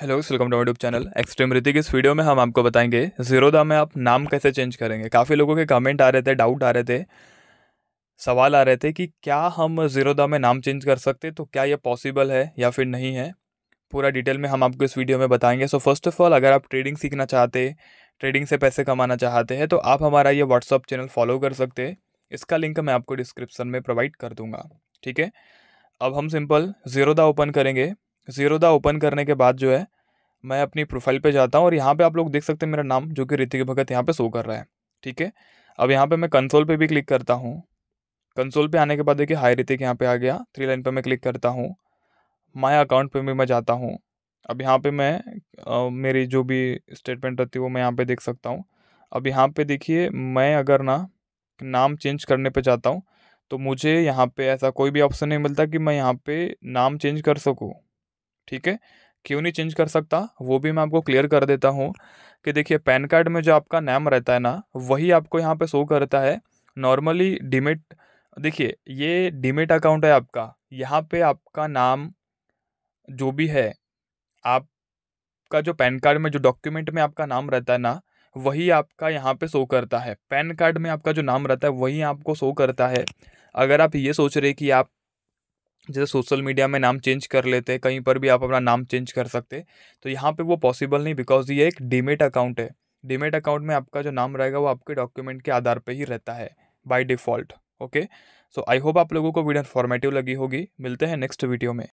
hello welcome to YouTube channel extreme Hrithik इस video में हम आपको बताएंगे जीरो दा में आप नाम कैसे चेंज करेंगे काफ़ी लोगों के कमेंट आ रहे थे डाउट आ रहे थे सवाल आ रहे थे कि क्या हम जीरो दा में नाम चेंज कर सकते तो क्या ये पॉसिबल है या फिर नहीं है पूरा डिटेल में हम आपको इस वीडियो में बताएंगे सो फर्स्ट ऑफ ऑल अगर आप ट्रेडिंग सीखना चाहते ट्रेडिंग से पैसे कमाना चाहते हैं तो आप हमारा ये व्हाट्सअप चैनल फॉलो कर सकते इसका लिंक मैं आपको डिस्क्रिप्सन में प्रोवाइड कर दूँगा ठीक है अब हम सिंपल दा ओपन करेंगे जीरोदा ओपन करने के बाद जो है मैं अपनी प्रोफाइल पे जाता हूँ और यहाँ पे आप लोग देख सकते हैं मेरा नाम जो कि ऋतिक भगत यहाँ पे शो कर रहा है ठीक है अब यहाँ पे मैं कंसोल पे भी क्लिक करता हूँ कंसोल पे आने के बाद देखिए हाई ऋतिक यहाँ पे आ गया थ्री लाइन पे मैं क्लिक करता हूँ माया अकाउंट पे भी मैं जाता हूँ अब यहाँ पर मैं आ, मेरी जो भी स्टेटमेंट रहती है वो मैं यहाँ पर देख सकता हूँ अब यहाँ पर देखिए मैं अगर ना नाम चेंज करने पर जाता हूँ तो मुझे यहाँ पर ऐसा कोई भी ऑप्शन नहीं मिलता कि मैं यहाँ पर नाम चेंज कर सकूँ ठीक है क्यों नहीं चेंज कर सकता वो भी मैं आपको क्लियर कर देता हूँ कि देखिए पैन कार्ड में जो आपका नाम रहता है ना वही आपको यहाँ पे शो करता है नॉर्मली डिमिट देखिए ये डिमिट अकाउंट है आपका यहाँ पे आपका नाम जो भी है आपका जो पैन कार्ड में जो डॉक्यूमेंट में आपका नाम रहता है ना वही आपका यहाँ पे शो करता है पैन कार्ड में आपका जो नाम रहता है वही आपको शो करता है अगर आप ये सोच रहे कि आप जैसे सोशल मीडिया में नाम चेंज कर लेते हैं कहीं पर भी आप अपना नाम चेंज कर सकते तो यहाँ पे वो पॉसिबल नहीं बिकॉज ये एक डीमेट अकाउंट है डीमेट अकाउंट में आपका जो नाम रहेगा वो आपके डॉक्यूमेंट के आधार पे ही रहता है by default okay so I hope आप लोगों को वीडियो इन्फॉर्मेटिव लगी होगी मिलते हैं नेक्स्ट वीडियो में